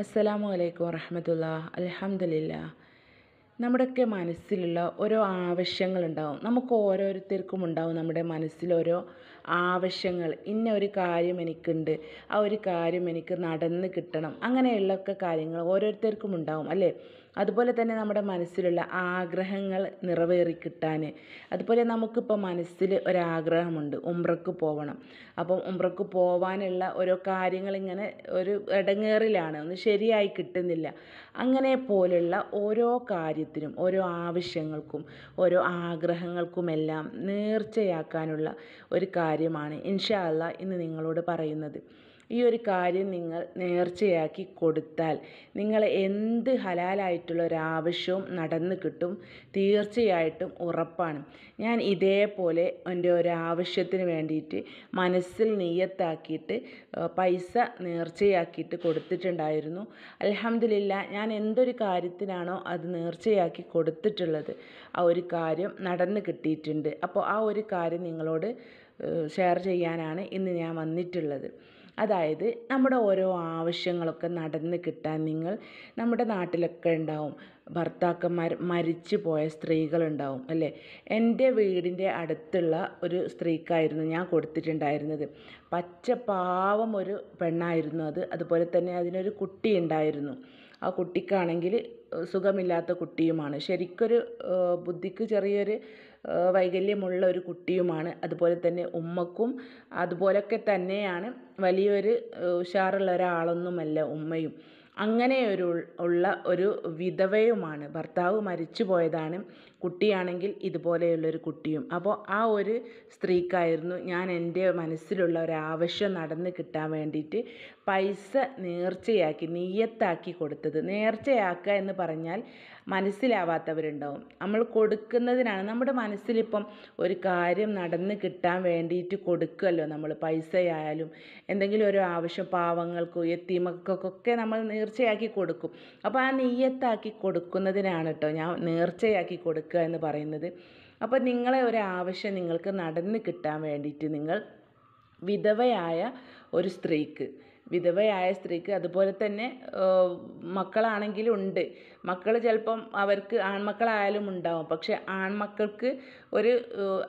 അസ്സലാമു അലൈക്കും വറഹമത്തുള്ള അലഹമില്ല നമ്മുടെയൊക്കെ മനസ്സിലുള്ള ഓരോ ആവശ്യങ്ങളുണ്ടാവും നമുക്ക് ഓരോരുത്തർക്കും ഉണ്ടാവും നമ്മുടെ മനസ്സിൽ ഓരോ ആവശ്യങ്ങൾ ഇന്ന ഒരു കാര്യം എനിക്കുണ്ട് ആ ഒരു കാര്യം എനിക്ക് നടന്ന് കിട്ടണം അങ്ങനെയുള്ളൊക്കെ കാര്യങ്ങൾ ഓരോരുത്തർക്കും ഉണ്ടാവും അല്ലേ അതുപോലെ തന്നെ നമ്മുടെ മനസ്സിലുള്ള ആഗ്രഹങ്ങൾ നിറവേറി കിട്ടാൻ അതുപോലെ നമുക്കിപ്പോൾ മനസ്സിൽ ഒരാഗ്രഹമുണ്ട് ഉംറക്ക് പോകണം അപ്പം ഉംറക്ക് പോവാനുള്ള ഓരോ കാര്യങ്ങളിങ്ങനെ ഇങ്ങനെ ഒരു ഇടങ്ങേറിലാണ് ഒന്ന് ശരിയായി കിട്ടുന്നില്ല അങ്ങനെ പോലുള്ള ഓരോ കാര്യത്തിനും ഓരോ ആവശ്യങ്ങൾക്കും ഓരോ ആഗ്രഹങ്ങൾക്കുമെല്ലാം നേർച്ചയാക്കാനുള്ള ഒരു കാര്യമാണ് ഇൻഷാ അള്ളാ ഇന്ന് നിങ്ങളോട് പറയുന്നത് ഈ ഒരു കാര്യം നിങ്ങൾ നേർച്ചയാക്കി കൊടുത്താൽ നിങ്ങൾ എന്ത് ഹലാലായിട്ടുള്ള ഒരു ആവശ്യവും നടന്നു കിട്ടും തീർച്ചയായിട്ടും ഉറപ്പാണ് ഞാൻ ഇതേപോലെ എൻ്റെ ഒരു ആവശ്യത്തിന് വേണ്ടിയിട്ട് മനസ്സിൽ നീയത്താക്കിയിട്ട് പൈസ നേർച്ചയാക്കിയിട്ട് കൊടുത്തിട്ടുണ്ടായിരുന്നു അലഹമില്ല ഞാൻ എന്തൊരു കാര്യത്തിനാണോ അത് നേർച്ചയാക്കി കൊടുത്തിട്ടുള്ളത് ആ ഒരു കാര്യം നടന്നു കിട്ടിയിട്ടുണ്ട് അപ്പോൾ ആ ഒരു കാര്യം നിങ്ങളോട് ഷെയർ ചെയ്യാനാണ് ഇന്ന് ഞാൻ വന്നിട്ടുള്ളത് അതായത് നമ്മുടെ ഓരോ ആവശ്യങ്ങളൊക്കെ നടന്ന് കിട്ടാൻ നിങ്ങൾ നമ്മുടെ നാട്ടിലൊക്കെ ഉണ്ടാവും ഭർത്താക്കന്മാർ മരിച്ചു പോയ സ്ത്രീകളുണ്ടാവും അല്ലേ എൻ്റെ വീടിൻ്റെ അടുത്തുള്ള ഒരു സ്ത്രീക്കായിരുന്നു ഞാൻ കൊടുത്തിട്ടുണ്ടായിരുന്നത് പച്ച പാവം ഒരു പെണ്ണായിരുന്നു അത് അതുപോലെ തന്നെ അതിനൊരു കുട്ടി ഉണ്ടായിരുന്നു ആ കുട്ടിക്കാണെങ്കിൽ സുഖമില്ലാത്ത കുട്ടിയുമാണ് ശരിക്കൊരു ബുദ്ധിക്ക് ചെറിയൊരു വൈകല്യമുള്ള ഒരു കുട്ടിയുമാണ് അതുപോലെ തന്നെ ഉമ്മക്കും അതുപോലൊക്കെ തന്നെയാണ് വലിയൊരു ഉഷാറുള്ള ഒരാളൊന്നുമല്ല ഉമ്മയും അങ്ങനെ ഒരു ഉള്ള ഒരു വിധവയുമാണ് ഭർത്താവ് മരിച്ചു പോയതാണ് കുട്ടിയാണെങ്കിൽ ഇതുപോലെയുള്ളൊരു കുട്ടിയും അപ്പോൾ ആ ഒരു സ്ത്രീക്കായിരുന്നു ഞാൻ എൻ്റെ മനസ്സിലുള്ള ഒരു ആവശ്യം നടന്ന് കിട്ടാൻ വേണ്ടിയിട്ട് പൈസ നേർച്ചയാക്കി നീയത്താക്കി കൊടുത്തത് നേർച്ചയാക്കുക എന്ന് പറഞ്ഞാൽ മനസ്സിലാവാത്തവരുണ്ടാവും നമ്മൾ കൊടുക്കുന്നതിനാണ് നമ്മുടെ മനസ്സിലിപ്പം ഒരു കാര്യം നടന്ന് കിട്ടാൻ വേണ്ടിയിട്ട് കൊടുക്കുമല്ലോ നമ്മൾ പൈസയായാലും എന്തെങ്കിലും ഒരു ആവശ്യം പാവങ്ങൾക്ക് എത്തിമക്കൊക്കെ നമ്മൾ നേർച്ചയാക്കി കൊടുക്കും അപ്പോൾ ആ നെയ്യത്താക്കി കൊടുക്കുന്നതിനാണ് കേട്ടോ ഞാൻ നേർച്ചയാക്കി കൊടുക്കുക എന്ന് പറയുന്നത് അപ്പോൾ നിങ്ങളെ ഒരു ആവശ്യം നിങ്ങൾക്ക് നടന്ന് കിട്ടാൻ വേണ്ടിയിട്ട് നിങ്ങൾ വിധവയായ ഒരു സ്ത്രീക്ക് വിധവയായ സ്ത്രീക്ക് അതുപോലെ തന്നെ മക്കളാണെങ്കിലും ഉണ്ട് മക്കൾ ചിലപ്പം അവർക്ക് ആൺമക്കളായാലും ഉണ്ടാവും പക്ഷെ ആൺമക്കൾക്ക് ഒരു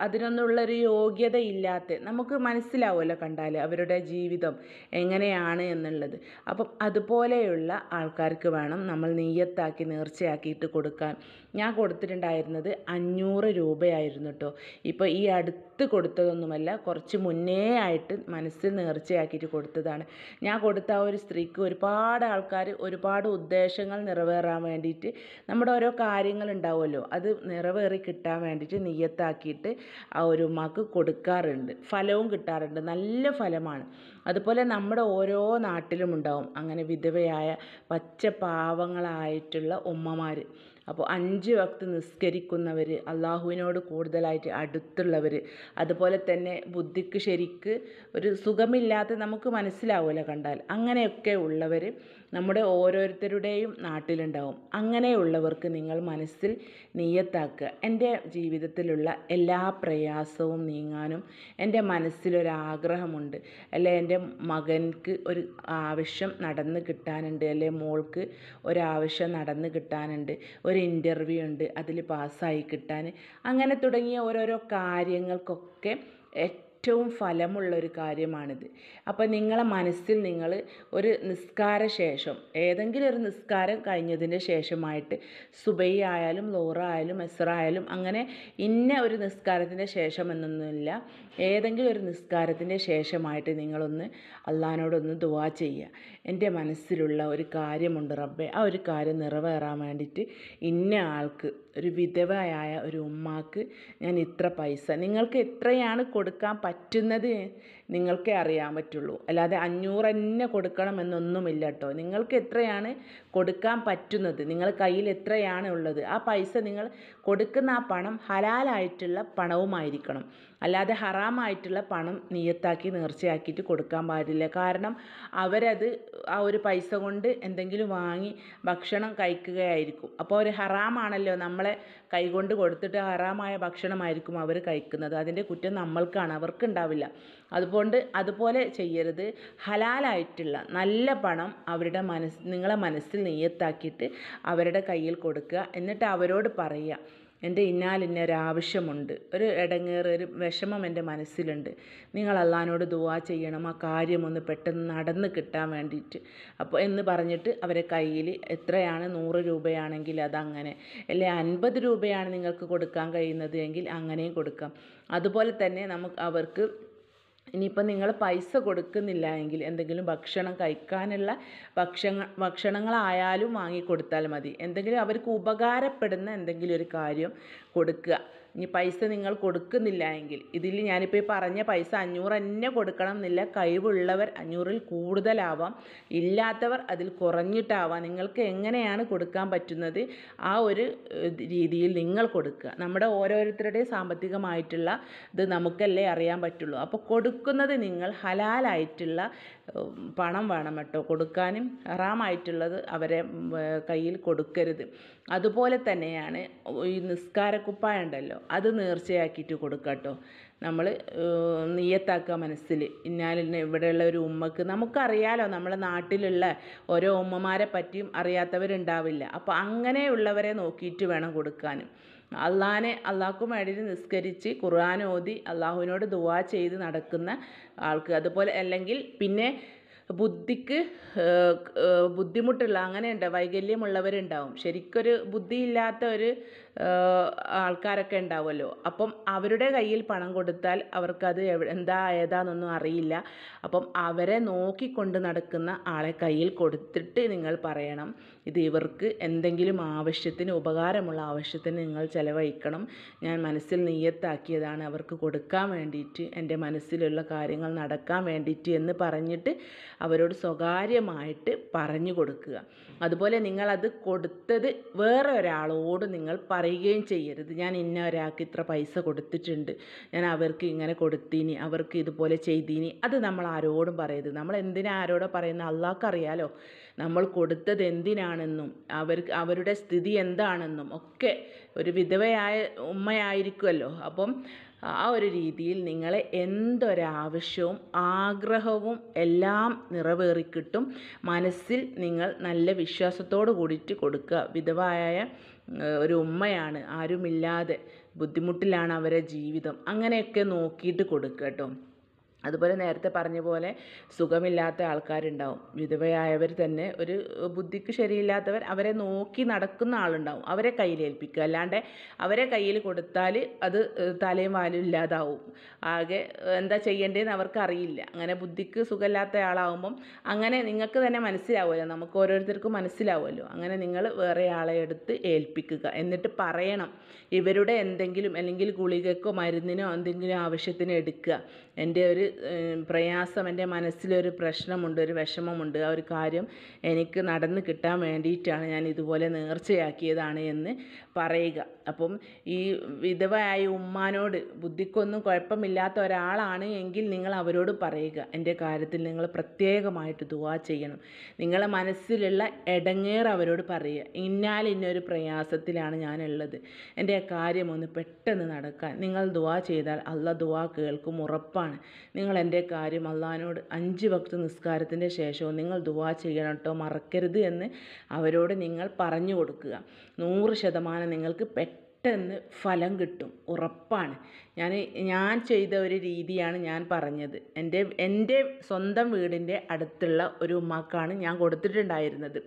അതിനൊന്നുള്ള ഒരു യോഗ്യത ഇല്ലാത്ത നമുക്ക് മനസ്സിലാവുമല്ലോ കണ്ടാൽ അവരുടെ ജീവിതം എങ്ങനെയാണ് എന്നുള്ളത് അപ്പം അതുപോലെയുള്ള ആൾക്കാർക്ക് വേണം നമ്മൾ നെയ്യത്താക്കി നേർച്ചയാക്കിയിട്ട് കൊടുക്കാൻ ഞാൻ കൊടുത്തിട്ടുണ്ടായിരുന്നത് അഞ്ഞൂറ് രൂപയായിരുന്നു കേട്ടോ ഇപ്പോൾ ഈ അടുത്ത് കൊടുത്തതൊന്നുമല്ല കുറച്ച് മുന്നേ ആയിട്ട് മനസ്സിൽ നേർച്ചയാക്കിയിട്ട് കൊടുത്തതാണ് ഞാൻ കൊടുത്ത ആ ഒരു സ്ത്രീക്ക് ഒരുപാട് ആൾക്കാർ ഒരുപാട് ഉദ്ദേശങ്ങൾ നിറവേറാൻ വേണ്ടിയിട്ട് നമ്മുടെ ഓരോ കാര്യങ്ങൾ ഉണ്ടാവുമല്ലോ അത് നിറവേറി കിട്ടാൻ വേണ്ടിയിട്ട് നിയ്യത്താക്കിയിട്ട് ആ ഒരു ഉമ്മാക്ക് കൊടുക്കാറുണ്ട് ഫലവും കിട്ടാറുണ്ട് നല്ല ഫലമാണ് അതുപോലെ നമ്മുടെ ഓരോ നാട്ടിലും ഉണ്ടാവും അങ്ങനെ വിധവയായ പാവങ്ങളായിട്ടുള്ള ഉമ്മമാർ അപ്പോൾ അഞ്ച് വക്ത് നിസ്കരിക്കുന്നവർ അള്ളാഹുവിനോട് കൂടുതലായിട്ട് അടുത്തുള്ളവർ അതുപോലെ തന്നെ ബുദ്ധിക്ക് ശരിക്ക് ഒരു സുഖമില്ലാത്ത നമുക്ക് മനസ്സിലാവുമല്ലോ കണ്ടാൽ അങ്ങനെയൊക്കെ ഉള്ളവർ നമ്മുടെ ഓരോരുത്തരുടെയും നാട്ടിലുണ്ടാവും അങ്ങനെയുള്ളവർക്ക് നിങ്ങൾ മനസ്സിൽ നീയത്താക്കുക എൻ്റെ ജീവിതത്തിലുള്ള എല്ലാ പ്രയാസവും നീങ്ങാനും എൻ്റെ മനസ്സിലൊരാഗ്രഹമുണ്ട് അല്ലെ എൻ്റെ മകൻക്ക് ഒരു ആവശ്യം നടന്ന് കിട്ടാനുണ്ട് അല്ലെ മോൾക്ക് ഒരാവശ്യം നടന്ന് കിട്ടാനുണ്ട് ഒരു ഇൻ്റർവ്യൂ ഉണ്ട് അതിൽ പാസ്സായി കിട്ടാൻ അങ്ങനെ തുടങ്ങിയ ഓരോരോ കാര്യങ്ങൾക്കൊക്കെ ഏറ്റവും ഫലമുള്ള ഒരു കാര്യമാണിത് അപ്പോൾ നിങ്ങളെ മനസ്സിൽ നിങ്ങൾ ഒരു നിസ്കാര ശേഷം ഏതെങ്കിലും ഒരു നിസ്കാരം കഴിഞ്ഞതിന് ശേഷമായിട്ട് സുബൈ ആയാലും ലോറ ആയാലും എസ്ര ആയാലും അങ്ങനെ ഇന്ന ഒരു നിസ്കാരത്തിൻ്റെ ശേഷം എന്നൊന്നുമില്ല ഏതെങ്കിലും ഒരു നിസ്കാരത്തിൻ്റെ ശേഷമായിട്ട് നിങ്ങളൊന്ന് അള്ളഹാനോടൊന്ന് ദുവാ ചെയ്യുക എൻ്റെ മനസ്സിലുള്ള ഒരു കാര്യമുണ്ട് റബ്ബെ ആ ഒരു കാര്യം നിറവേറാൻ വേണ്ടിയിട്ട് ഇന്ന ആൾക്ക് ഒരു വിധവയായ ഒരു ഉമ്മാക്ക് ഞാൻ ഇത്ര പൈസ നിങ്ങൾക്ക് എത്രയാണ് കൊടുക്കാൻ പറ്റുന്നത് നിങ്ങൾക്കേ അറിയാൻ പറ്റുള്ളൂ അല്ലാതെ അഞ്ഞൂറ് തന്നെ കൊടുക്കണമെന്നൊന്നുമില്ല കേട്ടോ നിങ്ങൾക്ക് എത്രയാണ് കൊടുക്കാൻ പറ്റുന്നത് നിങ്ങൾ കയ്യിൽ എത്രയാണ് ഉള്ളത് ആ പൈസ നിങ്ങൾ കൊടുക്കുന്ന ആ പണം ഹലാലായിട്ടുള്ള പണവുമായിരിക്കണം അല്ലാതെ ഹറാമായിട്ടുള്ള പണം നീയത്താക്കി നേർച്ചയാക്കിയിട്ട് കൊടുക്കാൻ പാടില്ല കാരണം അവരത് ആ ഒരു പൈസ കൊണ്ട് എന്തെങ്കിലും വാങ്ങി ഭക്ഷണം കഴിക്കുകയായിരിക്കും അപ്പോൾ ഒരു ഹറാമാണല്ലോ നമ്മളെ കൈകൊണ്ട് കൊടുത്തിട്ട് ഹറാമായ ഭക്ഷണമായിരിക്കും അവർ കഴിക്കുന്നത് അതിൻ്റെ കുറ്റം നമ്മൾക്കാണ് അവർക്കുണ്ടാവില്ല അതുകൊണ്ട് അതുപോലെ ചെയ്യരുത് ഹലാലായിട്ടുള്ള നല്ല പണം അവരുടെ മനസ്സ് നിങ്ങളെ മനസ്സിൽ നെയ്യത്താക്കിയിട്ട് അവരുടെ കയ്യിൽ കൊടുക്കുക എന്നിട്ട് അവരോട് പറയുക എൻ്റെ ആവശ്യമുണ്ട് ഒരു ഇടങ്ങേറ് ഒരു വിഷമം എൻ്റെ മനസ്സിലുണ്ട് നിങ്ങൾ അള്ളഹാനോട് ദുവാ ചെയ്യണം ആ കാര്യമൊന്ന് പെട്ടെന്ന് നടന്ന് കിട്ടാൻ വേണ്ടിയിട്ട് അപ്പോൾ എന്ന് പറഞ്ഞിട്ട് അവരെ കയ്യിൽ എത്രയാണ് നൂറ് രൂപയാണെങ്കിൽ അതങ്ങനെ അല്ലെ അൻപത് രൂപയാണ് നിങ്ങൾക്ക് കൊടുക്കാൻ കഴിയുന്നത് എങ്കിൽ അങ്ങനെയും കൊടുക്കാം അതുപോലെ തന്നെ നമുക്ക് അവർക്ക് ഇനിയിപ്പോൾ നിങ്ങൾ പൈസ കൊടുക്കുന്നില്ല എങ്കിൽ എന്തെങ്കിലും ഭക്ഷണം കഴിക്കാനുള്ള ഭക്ഷണ ഭക്ഷണങ്ങളായാലും വാങ്ങിക്കൊടുത്താൽ മതി എന്തെങ്കിലും അവർക്ക് ഉപകാരപ്പെടുന്ന എന്തെങ്കിലും ഒരു കാര്യം കൊടുക്കുക ഇനി പൈസ നിങ്ങൾ കൊടുക്കുന്നില്ല എങ്കിൽ ഇതിൽ ഞാനിപ്പോൾ ഈ പറഞ്ഞ പൈസ അഞ്ഞൂറ് തന്നെ കൊടുക്കണം എന്നില്ല കഴിവുള്ളവർ അഞ്ഞൂറിൽ കൂടുതലാവാം ഇല്ലാത്തവർ അതിൽ കുറഞ്ഞിട്ടാവാം നിങ്ങൾക്ക് എങ്ങനെയാണ് കൊടുക്കാൻ പറ്റുന്നത് ആ ഒരു രീതിയിൽ നിങ്ങൾ കൊടുക്കുക നമ്മുടെ ഓരോരുത്തരുടെയും സാമ്പത്തികമായിട്ടുള്ള ഇത് നമുക്കല്ലേ അറിയാൻ പറ്റുള്ളൂ അപ്പോൾ കൊടുക്കുന്നത് നിങ്ങൾ ഹലാലായിട്ടുള്ള പണം വേണം കേട്ടോ കൊടുക്കാനും അറാമായിട്ടുള്ളത് അവരെ കയ്യിൽ കൊടുക്കരുത് അതുപോലെ തന്നെയാണ് ഈ നിസ്കാരക്കുപ്പായ ഉണ്ടല്ലോ അത് നേർച്ചയാക്കിയിട്ട് കൊടുക്കാട്ടോ നമ്മൾ നീയത്താക്കുക മനസ്സിൽ ഇന്നാലിന് ഇവിടെയുള്ള ഒരു ഉമ്മക്ക് നമുക്കറിയാലോ നമ്മുടെ നാട്ടിലുള്ള ഓരോ ഉമ്മമാരെ പറ്റിയും അറിയാത്തവരുണ്ടാവില്ല അപ്പോൾ അങ്ങനെയുള്ളവരെ നോക്കിയിട്ട് വേണം കൊടുക്കാനും അള്ളാഹാനെ അള്ളാഹുക്കും വേണ്ടിയിട്ട് നിസ്കരിച്ച് ഖുർആൻ ഓതി അള്ളാഹുവിനോട് ദുവാ ചെയ്ത് നടക്കുന്ന ആൾക്ക് അതുപോലെ അല്ലെങ്കിൽ പിന്നെ ബുദ്ധിക്ക് ബുദ്ധിമുട്ടുള്ള അങ്ങനെയുണ്ട് വൈകല്യമുള്ളവരുണ്ടാവും ശരിക്കൊരു ബുദ്ധിയില്ലാത്ത ഒരു ആൾക്കാരൊക്കെ ഉണ്ടാവുമല്ലോ അപ്പം അവരുടെ കയ്യിൽ പണം കൊടുത്താൽ അവർക്കത് എന്താ ഏതാണെന്നൊന്നും അറിയില്ല അപ്പം അവരെ നോക്കിക്കൊണ്ട് നടക്കുന്ന ആളെ കയ്യിൽ കൊടുത്തിട്ട് നിങ്ങൾ പറയണം ഇത് ഇവർക്ക് എന്തെങ്കിലും ആവശ്യത്തിന് ഉപകാരമുള്ള ആവശ്യത്തിന് നിങ്ങൾ ചിലവഴിക്കണം ഞാൻ മനസ്സിൽ നീയത്താക്കിയതാണ് അവർക്ക് കൊടുക്കാൻ വേണ്ടിയിട്ട് എൻ്റെ മനസ്സിലുള്ള കാര്യങ്ങൾ നടക്കാൻ വേണ്ടിയിട്ട് എന്ന് പറഞ്ഞിട്ട് അവരോട് സ്വകാര്യമായിട്ട് പറഞ്ഞു കൊടുക്കുക അതുപോലെ നിങ്ങളത് കൊടുത്തത് വേറെ ഒരാളോട് നിങ്ങൾ പറ പറയുകയും ചെയ്യരുത് ഞാൻ ഇന്ന ഒരാൾക്ക് ഇത്ര പൈസ കൊടുത്തിട്ടുണ്ട് ഞാൻ അവർക്ക് ഇങ്ങനെ കൊടുത്തീനി അവർക്ക് ഇതുപോലെ ചെയ്തീനി അത് നമ്മൾ ആരോടും പറയരുത് നമ്മൾ എന്തിനാ ആരോടോ പറയുന്ന അറിയാലോ നമ്മൾ കൊടുത്തത് എന്തിനാണെന്നും അവർക്ക് അവരുടെ സ്ഥിതി എന്താണെന്നും ഒക്കെ ഒരു വിധവയായ ഉമ്മയായിരിക്കുമല്ലോ അപ്പം ആ ഒരു രീതിയിൽ നിങ്ങളെ എന്തൊരാവശ്യവും ആഗ്രഹവും എല്ലാം നിറവേറിക്കിട്ടും മനസ്സിൽ നിങ്ങൾ നല്ല വിശ്വാസത്തോടു കൂടിയിട്ട് കൊടുക്കുക വിധവായ ഒരു ഉമ്മയാണ് ആരുമില്ലാതെ ബുദ്ധിമുട്ടിലാണ് അവരെ ജീവിതം അങ്ങനെയൊക്കെ നോക്കിയിട്ട് കൊടുക്കുക കേട്ടോ അതുപോലെ നേരത്തെ പറഞ്ഞ പോലെ സുഖമില്ലാത്ത ആൾക്കാരുണ്ടാവും വിധവയായവർ തന്നെ ഒരു ബുദ്ധിക്ക് ശരിയില്ലാത്തവർ അവരെ നോക്കി നടക്കുന്ന ആളുണ്ടാവും അവരെ കയ്യിലേൽപ്പിക്കുക അല്ലാണ്ട് അവരെ കയ്യിൽ കൊടുത്താൽ അത് തലയും വാലും ഇല്ലാതാവും ആകെ എന്താ ചെയ്യേണ്ടതെന്ന് അവർക്കറിയില്ല അങ്ങനെ ബുദ്ധിക്ക് സുഖമില്ലാത്ത ആളാവുമ്പം അങ്ങനെ നിങ്ങൾക്ക് തന്നെ മനസ്സിലാവുമല്ലോ നമുക്ക് ഓരോരുത്തർക്കും മനസ്സിലാവുമല്ലോ അങ്ങനെ നിങ്ങൾ വേറെ ആളെ എടുത്ത് ഏൽപ്പിക്കുക എന്നിട്ട് പറയണം ഇവരുടെ എന്തെങ്കിലും അല്ലെങ്കിൽ ഗുളികക്കോ മരുന്നിനോ എന്തെങ്കിലും ആവശ്യത്തിന് എടുക്കുക എൻ്റെ ഒരു പ്രയാസം എൻ്റെ മനസ്സിലൊരു പ്രശ്നമുണ്ട് ഒരു വിഷമമുണ്ട് ആ ഒരു കാര്യം എനിക്ക് നടന്ന് കിട്ടാൻ വേണ്ടിയിട്ടാണ് ഞാൻ ഇതുപോലെ നേർച്ചയാക്കിയതാണ് എന്ന് പറയുക അപ്പം ഈ വിധവയായ ഉമ്മാനോട് ബുദ്ധിക്കൊന്നും കുഴപ്പമില്ലാത്ത ഒരാളാണ് എങ്കിൽ നിങ്ങൾ അവരോട് പറയുക എൻ്റെ കാര്യത്തിൽ നിങ്ങൾ പ്രത്യേകമായിട്ട് ദുവാ ചെയ്യണം നിങ്ങളെ മനസ്സിലുള്ള ഇടങ്ങേർ അവരോട് പറയുക ഇന്നാൽ ഇന്നൊരു പ്രയാസത്തിലാണ് ഞാനുള്ളത് എൻ്റെ കാര്യം ഒന്ന് പെട്ടെന്ന് നടക്കാൻ നിങ്ങൾ ദുവാ ചെയ്താൽ അല്ല ദുവാ കേൾക്കും ഉറപ്പാണ് നിങ്ങൾ എൻ്റെ കാര്യം അള്ളഹാനോട് അഞ്ച് വക്ത് നിസ്കാരത്തിൻ്റെ ശേഷവും നിങ്ങൾ ദുവാ ചെയ്യണം കേട്ടോ മറക്കരുത് എന്ന് അവരോട് നിങ്ങൾ പറഞ്ഞു കൊടുക്കുക നൂറ് ശതമാനം നിങ്ങൾക്ക് പെട്ടെന്ന് ഫലം കിട്ടും ഉറപ്പാണ് ഞാൻ ഞാൻ ചെയ്ത ഒരു രീതിയാണ് ഞാൻ പറഞ്ഞത് എൻ്റെ എൻ്റെ സ്വന്തം വീടിൻ്റെ അടുത്തുള്ള ഒരു ഉമ്മാക്കാണ് ഞാൻ കൊടുത്തിട്ടുണ്ടായിരുന്നത്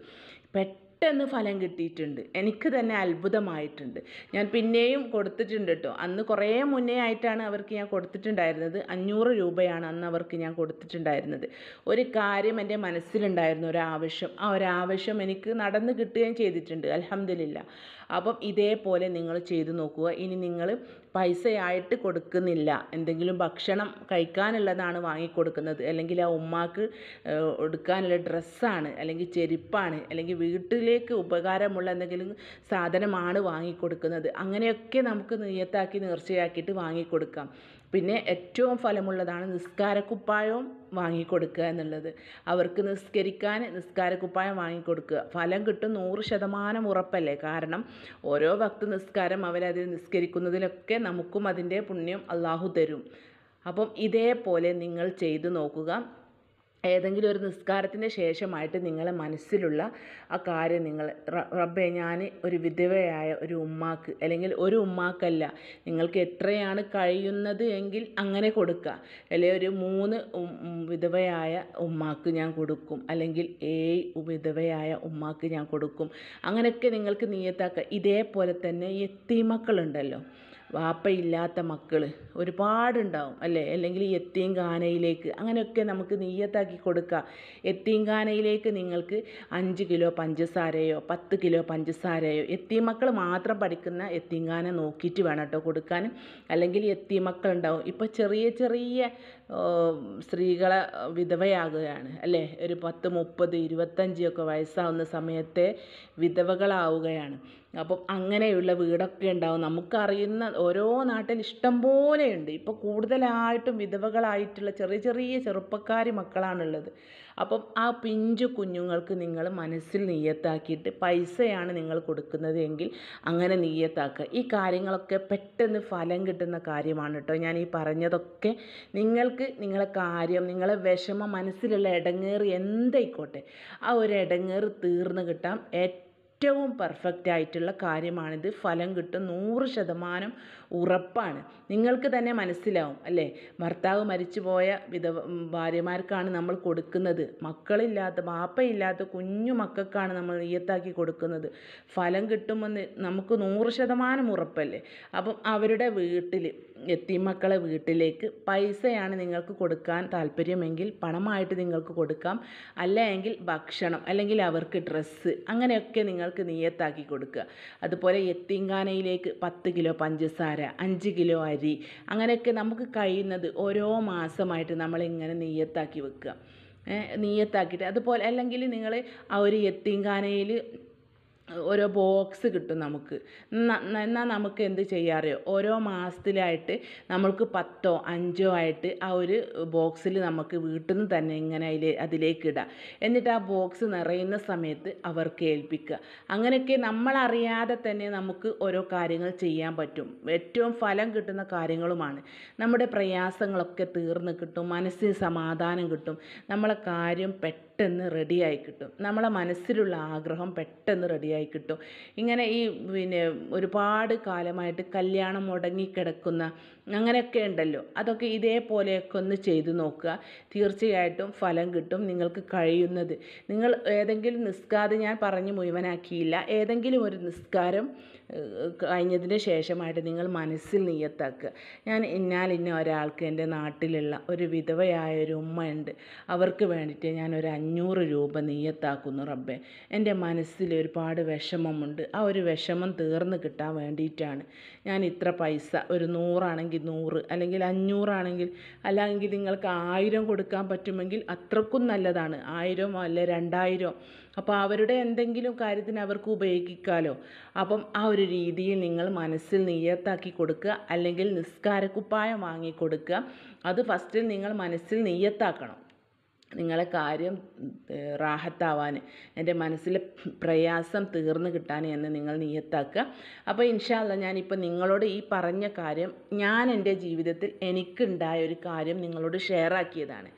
പെട്ട പെട്ടെന്ന് ഫലം കിട്ടിയിട്ടുണ്ട് എനിക്ക് തന്നെ അത്ഭുതമായിട്ടുണ്ട് ഞാൻ പിന്നെയും കൊടുത്തിട്ടുണ്ട് കേട്ടോ അന്ന് കുറേ മുന്നേ ആയിട്ടാണ് അവർക്ക് ഞാൻ കൊടുത്തിട്ടുണ്ടായിരുന്നത് അഞ്ഞൂറ് രൂപയാണ് അന്ന് അവർക്ക് ഞാൻ കൊടുത്തിട്ടുണ്ടായിരുന്നത് ഒരു കാര്യം എൻ്റെ മനസ്സിലുണ്ടായിരുന്നു ഒരു ആവശ്യം ആ ഒരു ആവശ്യം എനിക്ക് നടന്നു കിട്ടുകയും ചെയ്തിട്ടുണ്ട് അലഹമില്ല അപ്പം ഇതേപോലെ നിങ്ങൾ ചെയ്തു നോക്കുക ഇനി നിങ്ങൾ പൈസയായിട്ട് കൊടുക്കുന്നില്ല എന്തെങ്കിലും ഭക്ഷണം കഴിക്കാനുള്ളതാണ് വാങ്ങിക്കൊടുക്കുന്നത് അല്ലെങ്കിൽ ആ ഉമ്മാക്ക് എടുക്കാനുള്ള ഡ്രസ്സാണ് അല്ലെങ്കിൽ ചെരുപ്പാണ് അല്ലെങ്കിൽ വീട്ടിലേക്ക് ഉപകാരമുള്ള എന്തെങ്കിലും സാധനമാണ് വാങ്ങിക്കൊടുക്കുന്നത് അങ്ങനെയൊക്കെ നമുക്ക് നീയത്താക്കി നേർച്ചയാക്കിയിട്ട് വാങ്ങിക്കൊടുക്കാം പിന്നെ ഏറ്റവും ഫലമുള്ളതാണ് നിസ്കാരക്കുപ്പായവും വാങ്ങിക്കൊടുക്കുക എന്നുള്ളത് അവർക്ക് നിസ്കരിക്കാൻ നിസ്കാരക്കുപ്പായം വാങ്ങിക്കൊടുക്കുക ഫലം കിട്ടും നൂറ് ശതമാനം ഉറപ്പല്ലേ കാരണം ഓരോ ഭക്ത നിസ്കാരം അവരതിൽ നിസ്കരിക്കുന്നതിലൊക്കെ നമുക്കും അതിൻ്റെ പുണ്യം അള്ളാഹു തരും അപ്പം ഇതേപോലെ നിങ്ങൾ ചെയ്തു നോക്കുക ഏതെങ്കിലും ഒരു നിസ്കാരത്തിന് ശേഷമായിട്ട് നിങ്ങളെ മനസ്സിലുള്ള ആ കാര്യം നിങ്ങൾ റബ്ബേ ഞാൻ ഒരു വിധവയായ ഒരു ഉമ്മാക്ക് അല്ലെങ്കിൽ ഒരു ഉമ്മാക്കല്ല നിങ്ങൾക്ക് എത്രയാണ് കഴിയുന്നത് എങ്കിൽ അങ്ങനെ കൊടുക്കുക അല്ലെങ്കിൽ ഒരു മൂന്ന് വിധവയായ ഉമ്മാക്ക് ഞാൻ കൊടുക്കും അല്ലെങ്കിൽ ഏഴ് വിധവയായ ഉമ്മാക്ക് ഞാൻ കൊടുക്കും അങ്ങനെയൊക്കെ നിങ്ങൾക്ക് നീയത്താക്കുക ഇതേപോലെ തന്നെ എത്തി മക്കളുണ്ടല്ലോ വാപ്പയില്ലാത്ത മക്കൾ ഒരുപാടുണ്ടാവും അല്ലേ അല്ലെങ്കിൽ യത്തീംഖാനയിലേക്ക് അങ്ങനെയൊക്കെ നമുക്ക് നീയത്താക്കി കൊടുക്കുക യത്തീംഖാനയിലേക്ക് നിങ്ങൾക്ക് അഞ്ച് കിലോ പഞ്ചസാരയോ പത്ത് കിലോ പഞ്ചസാരയോ എത്തീം മക്കൾ മാത്രം പഠിക്കുന്ന എത്തീംഖാന നോക്കിയിട്ട് വേണം കേട്ടോ കൊടുക്കാൻ അല്ലെങ്കിൽ എത്തീം മക്കളുണ്ടാവും ഇപ്പോൾ ചെറിയ ചെറിയ സ്ത്രീകൾ വിധവയാകുകയാണ് അല്ലേ ഒരു പത്ത് മുപ്പത് ഇരുപത്തഞ്ചൊക്കെ വയസ്സാവുന്ന സമയത്തെ വിധവകളാവുകയാണ് അപ്പം അങ്ങനെയുള്ള വീടൊക്കെ ഉണ്ടാവും നമുക്കറിയുന്ന ഓരോ നാട്ടിൽ ഇഷ്ടം പോലെയുണ്ട് ഇപ്പോൾ കൂടുതലായിട്ടും വിധവകളായിട്ടുള്ള ചെറിയ ചെറിയ ചെറുപ്പക്കാരി മക്കളാണുള്ളത് അപ്പം ആ പിഞ്ചു കുഞ്ഞുങ്ങൾക്ക് നിങ്ങൾ മനസ്സിൽ നീയത്താക്കിയിട്ട് പൈസയാണ് നിങ്ങൾ കൊടുക്കുന്നത് എങ്കിൽ അങ്ങനെ നീയത്താക്കുക ഈ കാര്യങ്ങളൊക്കെ പെട്ടെന്ന് ഫലം കിട്ടുന്ന കാര്യമാണ് കേട്ടോ ഞാൻ ഈ പറഞ്ഞതൊക്കെ നിങ്ങൾക്ക് നിങ്ങളെ കാര്യം നിങ്ങളെ വിഷമ മനസ്സിലുള്ള ഇടങ്ങേറ് എന്തായിക്കോട്ടെ ആ ഒരു ഇടങ്ങേറ് തീർന്നു കിട്ടാം ഏറ്റവും പെർഫെക്റ്റ് ആയിട്ടുള്ള കാര്യമാണിത് ഫലം കിട്ടും നൂറ് ശതമാനം ഉറപ്പാണ് നിങ്ങൾക്ക് തന്നെ മനസ്സിലാവും അല്ലേ ഭർത്താവ് മരിച്ചുപോയ വിധവ ഭാര്യമാർക്കാണ് നമ്മൾ കൊടുക്കുന്നത് മക്കളില്ലാത്ത ബാപ്പയില്ലാത്ത കുഞ്ഞു മക്കൾക്കാണ് നമ്മൾ നീയത്താക്കി കൊടുക്കുന്നത് ഫലം കിട്ടുമെന്ന് നമുക്ക് നൂറ് ശതമാനം ഉറപ്പല്ലേ അപ്പം അവരുടെ വീട്ടിൽ എത്തിമക്കളെ വീട്ടിലേക്ക് പൈസയാണ് നിങ്ങൾക്ക് കൊടുക്കാൻ താല്പര്യമെങ്കിൽ പണമായിട്ട് നിങ്ങൾക്ക് കൊടുക്കാം അല്ല എങ്കിൽ ഭക്ഷണം അല്ലെങ്കിൽ അവർക്ക് ഡ്രസ്സ് അങ്ങനെയൊക്കെ നിങ്ങൾക്ക് നീയത്താക്കി കൊടുക്കുക അതുപോലെ എത്തിങ്കാനയിലേക്ക് പത്ത് കിലോ പഞ്ചസാര അഞ്ച് കിലോ അരി അങ്ങനെയൊക്കെ നമുക്ക് കഴിയുന്നത് ഓരോ മാസമായിട്ട് നമ്മളിങ്ങനെ നീയത്താക്കി വെക്കുക നീയത്താക്കിയിട്ട് അതുപോലെ അല്ലെങ്കിൽ നിങ്ങൾ ആ ഒരു എത്തിങ്കാനയിൽ ഓരോ ബോക്സ് കിട്ടും നമുക്ക് എന്നാൽ നമുക്ക് എന്ത് ചെയ്യാറിയോ ഓരോ മാസത്തിലായിട്ട് നമ്മൾക്ക് പത്തോ അഞ്ചോ ആയിട്ട് ആ ഒരു ബോക്സിൽ നമുക്ക് വീട്ടിൽ നിന്ന് തന്നെ ഇങ്ങനെ അതിലെ അതിലേക്ക് ഇടാം എന്നിട്ട് ആ ബോക്സ് നിറയുന്ന സമയത്ത് അവർക്ക് ഏൽപ്പിക്കുക അങ്ങനെയൊക്കെ നമ്മളറിയാതെ തന്നെ നമുക്ക് ഓരോ കാര്യങ്ങൾ ചെയ്യാൻ പറ്റും ഏറ്റവും ഫലം കിട്ടുന്ന കാര്യങ്ങളുമാണ് നമ്മുടെ പ്രയാസങ്ങളൊക്കെ തീർന്ന് കിട്ടും മനസ്സിന് സമാധാനം കിട്ടും നമ്മളെ കാര്യം പെട്ടെന്ന് പെട്ടെന്ന് റെഡിയായി കിട്ടും നമ്മളെ മനസ്സിലുള്ള ആഗ്രഹം പെട്ടെന്ന് റെഡിയായി കിട്ടും ഇങ്ങനെ ഈ പിന്നെ ഒരുപാട് കാലമായിട്ട് കല്യാണം മുടങ്ങിക്കിടക്കുന്ന അങ്ങനെയൊക്കെ ഉണ്ടല്ലോ അതൊക്കെ ഇതേപോലെയൊക്കെ ഒന്ന് ചെയ്തു നോക്കുക തീർച്ചയായിട്ടും ഫലം കിട്ടും നിങ്ങൾക്ക് കഴിയുന്നത് നിങ്ങൾ ഏതെങ്കിലും നിസ്കാരം ഞാൻ പറഞ്ഞ് മുഴുവനാക്കിയില്ല ഏതെങ്കിലും ഒരു നിസ്കാരം കഴിഞ്ഞതിന് ശേഷമായിട്ട് നിങ്ങൾ മനസ്സിൽ നിയത്താക്കുക ഞാൻ ഇന്നാൽ ഇന്ന ഒരാൾക്ക് എൻ്റെ നാട്ടിലുള്ള ഒരു വിധവയായ ഒരു ഉമ്മയുണ്ട് അവർക്ക് വേണ്ടിയിട്ട് ഞാൻ ഒരു അഞ്ഞൂറ് രൂപ നീയത്താക്കുന്നു റബ്ബെ എൻ്റെ മനസ്സിൽ ഒരുപാട് വിഷമമുണ്ട് ആ ഒരു വിഷമം തീർന്ന് കിട്ടാൻ വേണ്ടിയിട്ടാണ് ഞാൻ ഇത്ര പൈസ ഒരു നൂറാണെങ്കിൽ നൂറ് അല്ലെങ്കിൽ അഞ്ഞൂറാണെങ്കിൽ അല്ലെങ്കിൽ നിങ്ങൾക്ക് ആയിരം കൊടുക്കാൻ പറ്റുമെങ്കിൽ അത്രക്കും നല്ലതാണ് ആയിരമോ അല്ലെ രണ്ടായിരം അപ്പോൾ അവരുടെ എന്തെങ്കിലും കാര്യത്തിന് അവർക്ക് ഉപയോഗിക്കാമല്ലോ അപ്പം ആ ഒരു രീതിയിൽ നിങ്ങൾ മനസ്സിൽ നെയ്യത്താക്കി കൊടുക്കുക അല്ലെങ്കിൽ നിസ്കാരക്കുപ്പായം വാങ്ങിക്കൊടുക്കുക കൊടുക്കുക അത് ഫസ്റ്റിൽ നിങ്ങൾ മനസ്സിൽ നെയ്യത്താക്കണം നിങ്ങളെ കാര്യം റാഹത്താവാൻ എൻ്റെ മനസ്സിലെ പ്രയാസം തീർന്നു കിട്ടാൻ എന്ന് നിങ്ങൾ നിയത്താക്കുക അപ്പോൾ ഇൻഷാല്ല ഞാനിപ്പോൾ നിങ്ങളോട് ഈ പറഞ്ഞ കാര്യം ഞാൻ എൻ്റെ ജീവിതത്തിൽ എനിക്കുണ്ടായ ഒരു കാര്യം നിങ്ങളോട് ഷെയർ ആക്കിയതാണ്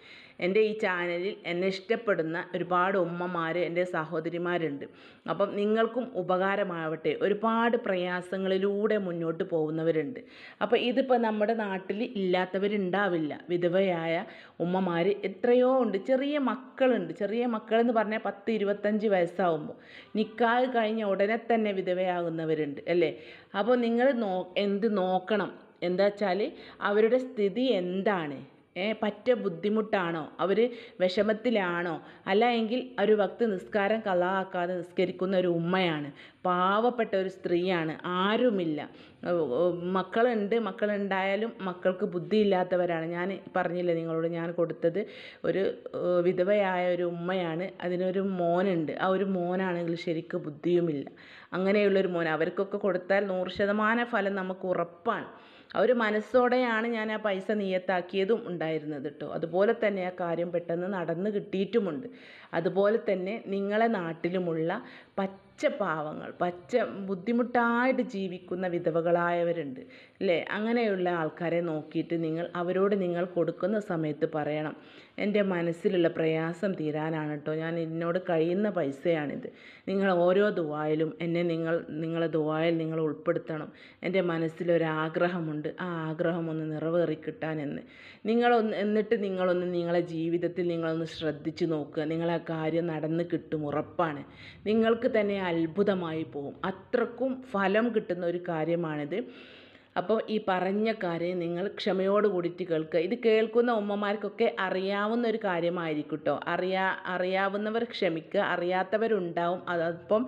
എൻ്റെ ഈ ചാനലിൽ എന്നെ ഇഷ്ടപ്പെടുന്ന ഒരുപാട് ഉമ്മമാർ എൻ്റെ സഹോദരിമാരുണ്ട് അപ്പം നിങ്ങൾക്കും ഉപകാരമാവട്ടെ ഒരുപാട് പ്രയാസങ്ങളിലൂടെ മുന്നോട്ട് പോകുന്നവരുണ്ട് അപ്പോൾ ഇതിപ്പോൾ നമ്മുടെ നാട്ടിൽ ഇല്ലാത്തവരുണ്ടാവില്ല വിധവയായ ഉമ്മമാർ എത്രയോ ഉണ്ട് ചെറിയ മക്കളുണ്ട് ചെറിയ മക്കളെന്ന് പറഞ്ഞാൽ പത്ത് ഇരുപത്തഞ്ച് വയസ്സാവുമ്പോൾ നിക്കാഹ് കഴിഞ്ഞ ഉടനെ തന്നെ വിധവയാകുന്നവരുണ്ട് അല്ലേ അപ്പോൾ നിങ്ങൾ നോ എന്ത് നോക്കണം എന്താ വെച്ചാൽ അവരുടെ സ്ഥിതി എന്താണ് പറ്റ ബുദ്ധിമുട്ടാണോ അവർ വിഷമത്തിലാണോ അല്ല എങ്കിൽ ഒരു ഭക്തി നിസ്കാരം കലാക്കാതെ നിസ്കരിക്കുന്ന ഒരു ഉമ്മയാണ് പാവപ്പെട്ട ഒരു സ്ത്രീയാണ് ആരുമില്ല മക്കളുണ്ട് മക്കളുണ്ടായാലും മക്കൾക്ക് ബുദ്ധിയില്ലാത്തവരാണ് ഞാൻ പറഞ്ഞില്ല നിങ്ങളോട് ഞാൻ കൊടുത്തത് ഒരു വിധവയായ ഒരു ഉമ്മയാണ് അതിനൊരു മോനുണ്ട് ആ ഒരു മോനാണെങ്കിൽ ശരിക്കും ബുദ്ധിയുമില്ല അങ്ങനെയുള്ളൊരു മോൻ അവർക്കൊക്കെ കൊടുത്താൽ നൂറ് ശതമാനം ഫലം നമുക്ക് ഉറപ്പാണ് ആ ഒരു മനസ്സോടെയാണ് ഞാൻ ആ പൈസ നിയത്താക്കിയതും ഉണ്ടായിരുന്നത് കേട്ടോ അതുപോലെ തന്നെ ആ കാര്യം പെട്ടെന്ന് നടന്നു കിട്ടിയിട്ടുമുണ്ട് അതുപോലെ തന്നെ നിങ്ങളെ നാട്ടിലുമുള്ള പച്ച പച്ച പാവങ്ങൾ പച്ച ബുദ്ധിമുട്ടായിട്ട് ജീവിക്കുന്ന വിധവകളായവരുണ്ട് അല്ലേ അങ്ങനെയുള്ള ആൾക്കാരെ നോക്കിയിട്ട് നിങ്ങൾ അവരോട് നിങ്ങൾ കൊടുക്കുന്ന സമയത്ത് പറയണം എൻ്റെ മനസ്സിലുള്ള പ്രയാസം തീരാനാണ് കേട്ടോ ഞാൻ എന്നോട് കഴിയുന്ന പൈസയാണിത് നിങ്ങൾ ഓരോ ദുവായിലും എന്നെ നിങ്ങൾ നിങ്ങളെ ദുവായിൽ നിങ്ങൾ ഉൾപ്പെടുത്തണം എൻ്റെ മനസ്സിലൊരാഗ്രഹമുണ്ട് ആ ആഗ്രഹം ഒന്ന് നിറവേറി കിട്ടാനെന്ന് നിങ്ങളൊന്ന് എന്നിട്ട് നിങ്ങളൊന്ന് നിങ്ങളെ ജീവിതത്തിൽ നിങ്ങളൊന്ന് ശ്രദ്ധിച്ച് നോക്കുക നിങ്ങളെ കാര്യം നടന്ന് കിട്ടും ഉറപ്പാണ് നിങ്ങൾക്ക് തന്നെ അത്ഭുതമായി പോകും അത്രക്കും ഫലം കിട്ടുന്ന ഒരു കാര്യമാണിത് അപ്പോൾ ഈ പറഞ്ഞ കാര്യം നിങ്ങൾ ക്ഷമയോട് കൂടിയിട്ട് കേൾക്കുക ഇത് കേൾക്കുന്ന ഉമ്മമാർക്കൊക്കെ അറിയാവുന്ന ഒരു കാര്യമായിരിക്കും കേട്ടോ അറിയാ അറിയാവുന്നവർ ക്ഷമിക്കുക അറിയാത്തവരുണ്ടാവും അതപ്പം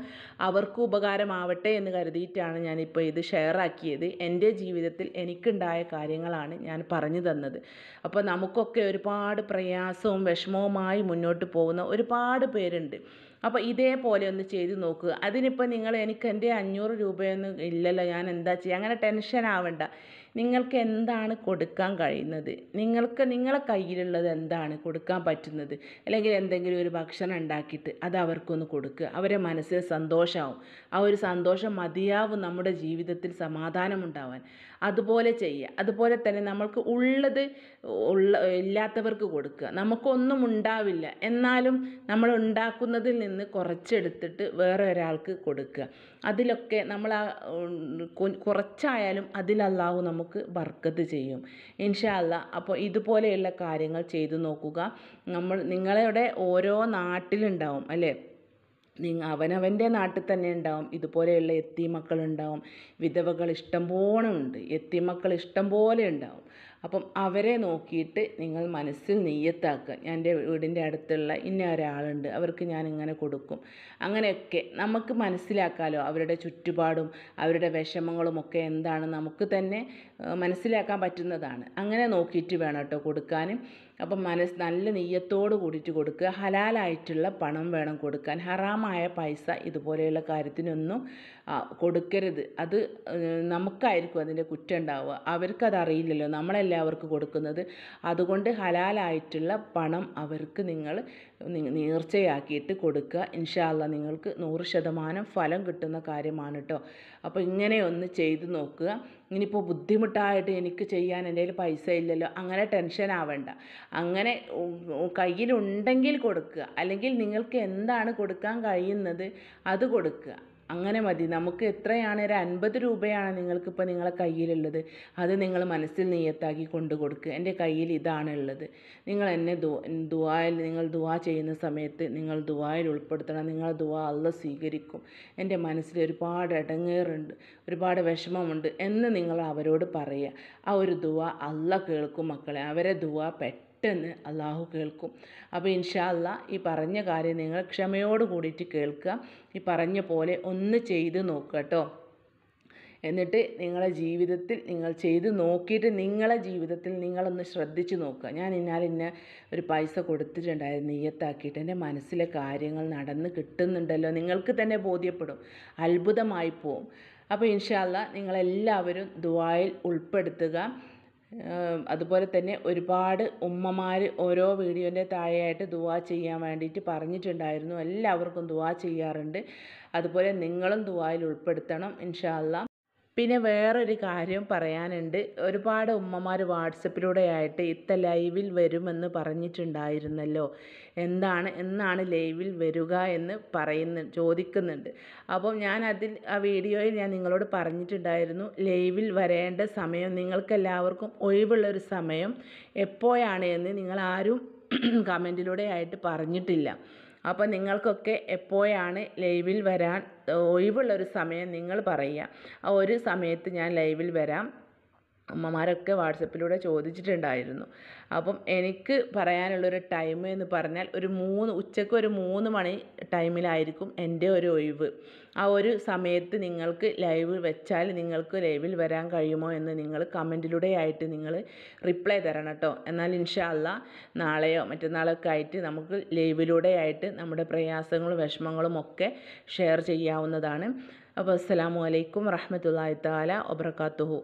അവർക്ക് ഉപകാരമാവട്ടെ എന്ന് കരുതിയിട്ടാണ് ഞാനിപ്പോൾ ഇത് ഷെയർ ആക്കിയത് എൻ്റെ ജീവിതത്തിൽ എനിക്കുണ്ടായ കാര്യങ്ങളാണ് ഞാൻ പറഞ്ഞു തന്നത് അപ്പോൾ നമുക്കൊക്കെ ഒരുപാട് പ്രയാസവും വിഷമവുമായി മുന്നോട്ട് പോകുന്ന ഒരുപാട് പേരുണ്ട് അപ്പോൾ ഇതേപോലെ ഒന്ന് ചെയ്ത് നോക്കുക അതിനിപ്പോൾ നിങ്ങൾ എനിക്ക് എൻ്റെ അഞ്ഞൂറ് രൂപയൊന്നും ഇല്ലല്ലോ ഞാൻ എന്താ ചെയ്യുക അങ്ങനെ ടെൻഷൻ ആവണ്ട നിങ്ങൾക്ക് എന്താണ് കൊടുക്കാൻ കഴിയുന്നത് നിങ്ങൾക്ക് നിങ്ങളെ കയ്യിലുള്ളത് എന്താണ് കൊടുക്കാൻ പറ്റുന്നത് അല്ലെങ്കിൽ എന്തെങ്കിലും ഒരു ഭക്ഷണം ഉണ്ടാക്കിയിട്ട് അത് അവർക്കൊന്ന് കൊടുക്കുക അവരെ മനസ്സിൽ സന്തോഷമാവും ആ ഒരു സന്തോഷം മതിയാവും നമ്മുടെ ജീവിതത്തിൽ സമാധാനമുണ്ടാവാൻ അതുപോലെ ചെയ്യുക അതുപോലെ തന്നെ നമ്മൾക്ക് ഉള്ളത് ഉള്ള ഇല്ലാത്തവർക്ക് കൊടുക്കുക നമുക്കൊന്നും ഉണ്ടാവില്ല എന്നാലും നമ്മൾ ഉണ്ടാക്കുന്നതിൽ നിന്ന് കുറച്ചെടുത്തിട്ട് വേറെ ഒരാൾക്ക് കൊടുക്കുക അതിലൊക്കെ നമ്മൾ ആ കുറച്ചായാലും അതിൽ അല്ലാഹു നമുക്ക് ബർക്കത്ത് ചെയ്യും ഇൻഷാ അല്ല അപ്പോൾ ഇതുപോലെയുള്ള കാര്യങ്ങൾ ചെയ്തു നോക്കുക നമ്മൾ നിങ്ങളുടെ ഓരോ നാട്ടിലുണ്ടാവും അല്ലേ നിങ്ങൾ അവനവൻ്റെ നാട്ടിൽ തന്നെ ഉണ്ടാവും ഇതുപോലെയുള്ള എത്തിമക്കളുണ്ടാവും വിധവകൾ പോലെ ഉണ്ട് എത്തിമക്കൾ ഇഷ്ടംപോലെ ഉണ്ടാവും അപ്പം അവരെ നോക്കിയിട്ട് നിങ്ങൾ മനസ്സിൽ നെയ്യത്താക്കുക എൻ്റെ വീടിൻ്റെ അടുത്തുള്ള ഇന്ന ഒരാളുണ്ട് അവർക്ക് ഞാൻ ഇങ്ങനെ കൊടുക്കും അങ്ങനെയൊക്കെ നമുക്ക് മനസ്സിലാക്കാമല്ലോ അവരുടെ ചുറ്റുപാടും അവരുടെ വിഷമങ്ങളും ഒക്കെ എന്താണ് നമുക്ക് തന്നെ മനസ്സിലാക്കാൻ പറ്റുന്നതാണ് അങ്ങനെ നോക്കിയിട്ട് വേണം കേട്ടോ കൊടുക്കാനും അപ്പം മനസ്സ് നല്ല നെയ്യത്തോട് കൂടിയിട്ട് കൊടുക്കുക ഹലാലായിട്ടുള്ള പണം വേണം കൊടുക്കാൻ ഹറാമായ പൈസ ഇതുപോലെയുള്ള കാര്യത്തിനൊന്നും കൊടുക്കരുത് അത് നമുക്കായിരിക്കും അതിൻ്റെ കുറ്റം ഉണ്ടാവുക അത് അറിയില്ലല്ലോ നമ്മളല്ലേ അവർക്ക് കൊടുക്കുന്നത് അതുകൊണ്ട് ഹലാലായിട്ടുള്ള പണം അവർക്ക് നിങ്ങൾ നേർച്ചയാക്കിയിട്ട് കൊടുക്കുക ഇൻഷാല്ല നിങ്ങൾക്ക് നൂറ് ശതമാനം ഫലം കിട്ടുന്ന കാര്യമാണ് കേട്ടോ അപ്പോൾ ഇങ്ങനെ ഒന്ന് ചെയ്ത് നോക്കുക ഇനിയിപ്പോൾ ബുദ്ധിമുട്ടായിട്ട് എനിക്ക് ചെയ്യാൻ എൻ്റെ കയ്യിൽ പൈസ ഇല്ലല്ലോ അങ്ങനെ ടെൻഷൻ ആവണ്ട അങ്ങനെ കയ്യിലുണ്ടെങ്കിൽ കൊടുക്കുക അല്ലെങ്കിൽ നിങ്ങൾക്ക് എന്താണ് കൊടുക്കാൻ കഴിയുന്നത് അത് കൊടുക്കുക അങ്ങനെ മതി നമുക്ക് എത്രയാണ് ഒരു അൻപത് രൂപയാണ് നിങ്ങൾക്കിപ്പോൾ നിങ്ങളെ കയ്യിലുള്ളത് അത് നിങ്ങൾ മനസ്സിൽ നെയ്യത്താക്കി കൊണ്ടു കൊടുക്കുക എൻ്റെ കയ്യിൽ ഇതാണ് ഉള്ളത് നിങ്ങൾ എന്നെ ദുആയിൽ ദുവായിൽ നിങ്ങൾ ദുവാ ചെയ്യുന്ന സമയത്ത് നിങ്ങൾ ദുവായിൽ ഉൾപ്പെടുത്തണം നിങ്ങൾ ദുവാ അല്ല സ്വീകരിക്കും എൻ്റെ മനസ്സിൽ ഒരുപാട് ഇടങ്ങേറുണ്ട് ഒരുപാട് വിഷമമുണ്ട് എന്ന് നിങ്ങൾ അവരോട് പറയുക ആ ഒരു ദുവാ അല്ല കേൾക്കും മക്കളെ അവരെ ദുവാ പെട്ടെന്ന് പെട്ടെന്ന് അള്ളാഹു കേൾക്കും അപ്പോൾ ഇൻഷാ ഈ പറഞ്ഞ കാര്യം നിങ്ങൾ ക്ഷമയോട് കൂടിയിട്ട് കേൾക്കുക ഈ പറഞ്ഞ പോലെ ഒന്ന് ചെയ്ത് നോക്കുക കേട്ടോ എന്നിട്ട് നിങ്ങളുടെ ജീവിതത്തിൽ നിങ്ങൾ ചെയ്ത് നോക്കിയിട്ട് നിങ്ങളെ ജീവിതത്തിൽ നിങ്ങളൊന്ന് ശ്രദ്ധിച്ച് നോക്കുക ഞാൻ ഇന്നാൽ ഇന്ന ഒരു പൈസ കൊടുത്തിട്ടുണ്ടായിരുന്നു നെയ്യത്താക്കിയിട്ട് എൻ്റെ മനസ്സിലെ കാര്യങ്ങൾ നടന്ന് കിട്ടുന്നുണ്ടല്ലോ നിങ്ങൾക്ക് തന്നെ ബോധ്യപ്പെടും അത്ഭുതമായി പോവും അപ്പോൾ ഇൻഷാല്ല നിങ്ങളെല്ലാവരും ദുബായിൽ ഉൾപ്പെടുത്തുക അതുപോലെ തന്നെ ഒരുപാട് ഉമ്മമാർ ഓരോ വീഡിയോൻ്റെ താഴെയായിട്ട് ദുവാ ചെയ്യാൻ വേണ്ടിയിട്ട് പറഞ്ഞിട്ടുണ്ടായിരുന്നു എല്ലാവർക്കും ദുവാ ചെയ്യാറുണ്ട് അതുപോലെ നിങ്ങളും ദുവായിൽ ഉൾപ്പെടുത്തണം ഇൻഷാല്ല പിന്നെ വേറൊരു കാര്യം പറയാനുണ്ട് ഒരുപാട് ഉമ്മമാർ വാട്സപ്പിലൂടെ ആയിട്ട് ഇത്ത ലൈവിൽ വരുമെന്ന് പറഞ്ഞിട്ടുണ്ടായിരുന്നല്ലോ എന്താണ് എന്നാണ് ലൈവിൽ വരിക എന്ന് പറയുന്ന ചോദിക്കുന്നുണ്ട് അപ്പോൾ ഞാൻ അതിൽ ആ വീഡിയോയിൽ ഞാൻ നിങ്ങളോട് പറഞ്ഞിട്ടുണ്ടായിരുന്നു ലൈവിൽ വരേണ്ട സമയം നിങ്ങൾക്കെല്ലാവർക്കും ഒഴിവുള്ളൊരു സമയം എപ്പോഴാണ് എന്ന് നിങ്ങളാരും കമൻറ്റിലൂടെ ആയിട്ട് പറഞ്ഞിട്ടില്ല അപ്പോൾ നിങ്ങൾക്കൊക്കെ എപ്പോഴാണ് ലൈവിൽ വരാൻ ഒഴിവുള്ളൊരു സമയം നിങ്ങൾ പറയുക ആ ഒരു സമയത്ത് ഞാൻ ലൈവിൽ വരാം അമ്മമാരൊക്കെ വാട്സപ്പിലൂടെ ചോദിച്ചിട്ടുണ്ടായിരുന്നു അപ്പം എനിക്ക് പറയാനുള്ളൊരു ടൈം എന്ന് പറഞ്ഞാൽ ഒരു മൂന്ന് ഉച്ചയ്ക്ക് ഒരു മൂന്ന് മണി ടൈമിലായിരിക്കും എൻ്റെ ഒരു ഒഴിവ് ആ ഒരു സമയത്ത് നിങ്ങൾക്ക് ലൈവ് വെച്ചാൽ നിങ്ങൾക്ക് ലൈവിൽ വരാൻ കഴിയുമോ എന്ന് നിങ്ങൾ കമൻറ്റിലൂടെ ആയിട്ട് നിങ്ങൾ റിപ്ലൈ തരണം കേട്ടോ എന്നാൽ ഇൻഷാല്ല നാളെയോ മറ്റന്നാളൊക്കെ ആയിട്ട് നമുക്ക് ലൈവിലൂടെ ആയിട്ട് നമ്മുടെ പ്രയാസങ്ങളും വിഷമങ്ങളും ഒക്കെ ഷെയർ ചെയ്യാവുന്നതാണ് അപ്പോൾ അസ്സലാമു അലൈക്കും റഹ്മത്തുള്ളാഹി തആല വബറകാതുഹു